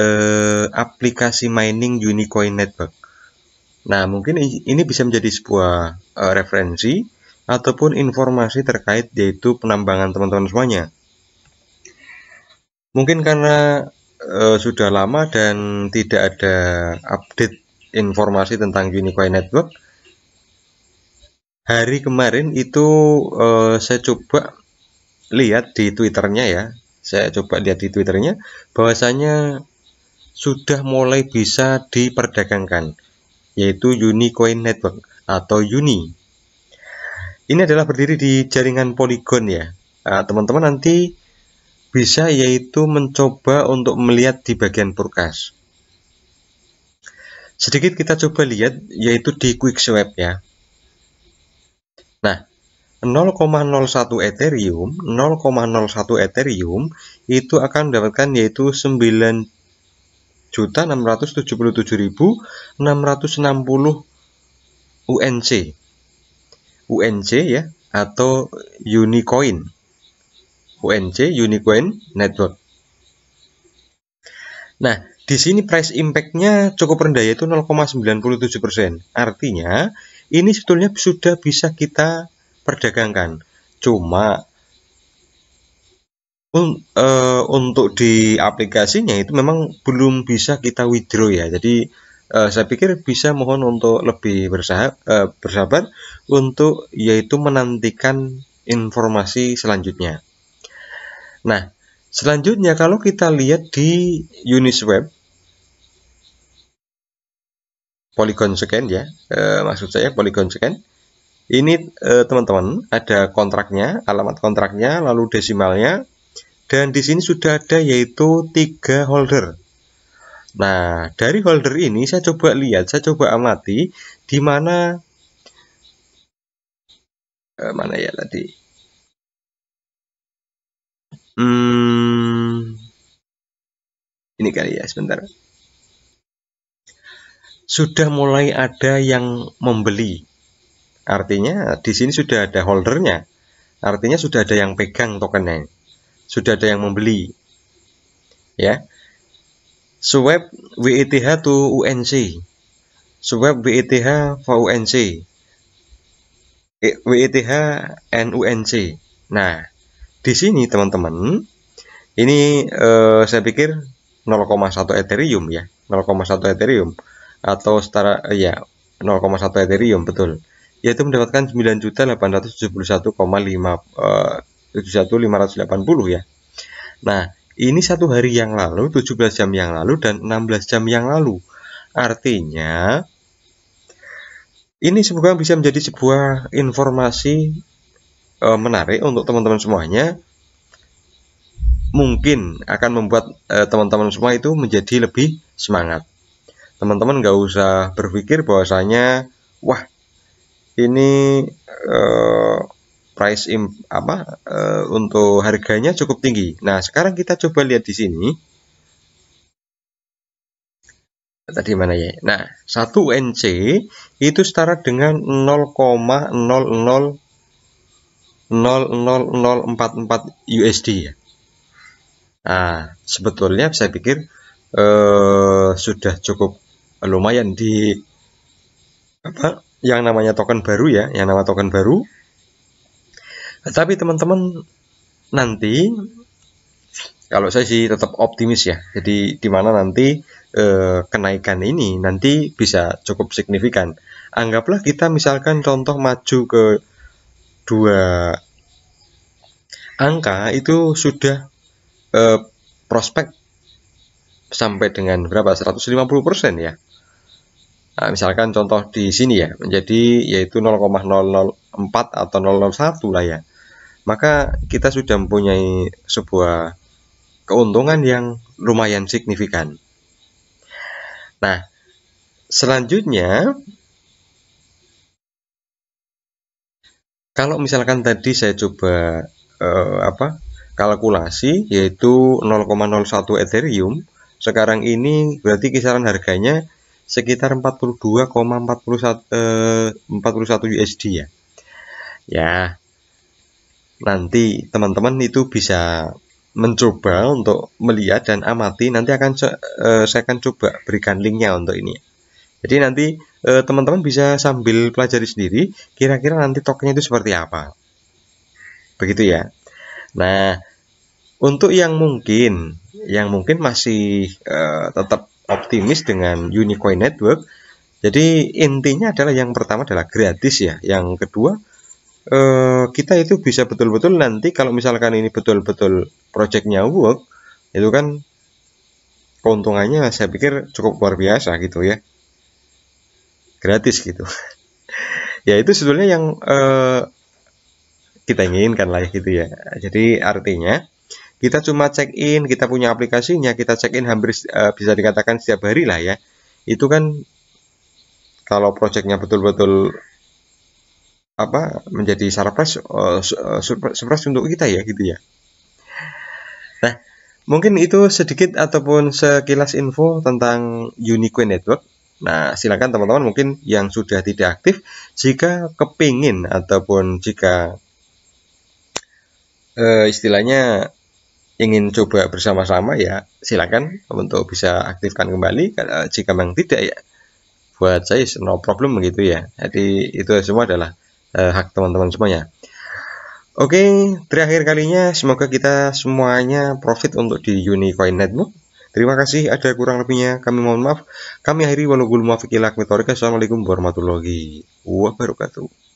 eh, aplikasi mining Unicoin Network. Nah, mungkin ini bisa menjadi sebuah eh, referensi ataupun informasi terkait yaitu penambangan teman-teman semuanya. Mungkin karena eh, sudah lama dan tidak ada update informasi tentang Unicoin Network, hari kemarin itu eh, saya coba lihat di twitternya ya saya coba lihat di twitternya bahwasanya sudah mulai bisa diperdagangkan yaitu Unicoin Network atau Uni ini adalah berdiri di jaringan Polygon ya ah, teman-teman nah, nanti bisa yaitu mencoba untuk melihat di bagian purkas sedikit kita coba lihat yaitu di quick swap ya 0,01 Ethereum, 0,01 Ethereum itu akan mendapatkan yaitu 9.677.660 juta UNC. UNC ya atau Unicoin. UNC Unicoin Network. Nah, di sini price impact-nya cukup rendah yaitu 0,97%. Artinya, ini sebetulnya sudah bisa kita perdagangkan. Cuma un, uh, untuk di aplikasinya itu memang belum bisa kita withdraw ya. Jadi uh, saya pikir bisa mohon untuk lebih bersahab, uh, e, bersabar untuk yaitu menantikan informasi selanjutnya. Nah, selanjutnya kalau kita lihat di Uniswap Polygon Scan ya, maksud saya Polygon Scan ini eh, teman-teman eh, ada kontraknya, alamat kontraknya, lalu desimalnya, dan di sini sudah ada yaitu tiga holder. Nah, dari holder ini saya coba lihat, saya coba amati di mana eh, mana ya tadi. Hmm, ini kali ya sebentar. Sudah mulai ada yang membeli. Artinya di sini sudah ada holdernya. Artinya sudah ada yang pegang tokennya. Sudah ada yang membeli. Ya. Swap WETH to UNC. Swap WETH for UNC. WETH and UNC. Nah, di sini teman-teman, ini eh, saya pikir 0,1 Ethereum ya, 0,1 Ethereum atau setara ya 0,1 Ethereum betul yaitu mendapatkan 9.871,5 71.580 eh, ya. Nah, ini satu hari yang lalu, 17 jam yang lalu dan 16 jam yang lalu. Artinya ini semoga bisa menjadi sebuah informasi e, menarik untuk teman-teman semuanya. Mungkin akan membuat e, teman-teman semua itu menjadi lebih semangat. Teman-teman nggak usah berpikir bahwasanya wah ini uh, price in, apa uh, untuk harganya cukup tinggi. Nah, sekarang kita coba lihat di sini. Tadi mana ya? Nah, 1 NC itu setara dengan 0,00000044 USD ya. Nah, sebetulnya saya pikir eh, sudah cukup lumayan di apa yang namanya token baru ya, yang nama token baru. Tapi teman-teman nanti kalau saya sih tetap optimis ya. Jadi di mana nanti e, kenaikan ini nanti bisa cukup signifikan. Anggaplah kita misalkan contoh maju ke dua angka itu sudah e, prospek sampai dengan berapa 150% ya. Nah, misalkan contoh di sini ya, menjadi yaitu 0,004 atau 001 lah ya. Maka kita sudah mempunyai sebuah keuntungan yang lumayan signifikan. Nah, selanjutnya kalau misalkan tadi saya coba eh, apa? kalkulasi yaitu 0,01 Ethereum, sekarang ini berarti kisaran harganya sekitar 42,41 41 USD ya. Ya. Nanti teman-teman itu bisa mencoba untuk melihat dan amati nanti akan eh, saya akan coba berikan linknya untuk ini. Jadi nanti eh, teman-teman eh, bisa sambil pelajari sendiri kira-kira nanti tokennya itu seperti apa. Begitu ya. Nah, untuk yang mungkin yang mungkin masih uh, tetap optimis dengan Unicoin Network. Jadi intinya adalah yang pertama adalah gratis ya, yang kedua eh, kita itu bisa betul-betul nanti kalau misalkan ini betul-betul projectnya work, itu kan keuntungannya saya pikir cukup luar biasa gitu ya, gratis gitu. ya itu sebetulnya yang eh, kita inginkan lah gitu ya. Jadi artinya kita cuma check in, kita punya aplikasinya, kita check in hampir uh, bisa dikatakan setiap hari lah ya. Itu kan kalau projectnya betul-betul apa menjadi surprise uh, surprise, untuk kita ya gitu ya. Nah, mungkin itu sedikit ataupun sekilas info tentang Unique Network. Nah, silakan teman-teman mungkin yang sudah tidak aktif, jika kepingin ataupun jika e, istilahnya ingin coba bersama-sama ya silakan untuk bisa aktifkan kembali eh, jika memang tidak ya buat saya no problem begitu ya jadi itu semua adalah uh, hak teman-teman semuanya oke terakhir kalinya semoga kita semuanya profit untuk di Unicoin Network terima kasih ada kurang lebihnya kami mohon maaf kami akhiri walaupun maaf Assalamualaikum warahmatullahi wabarakatuh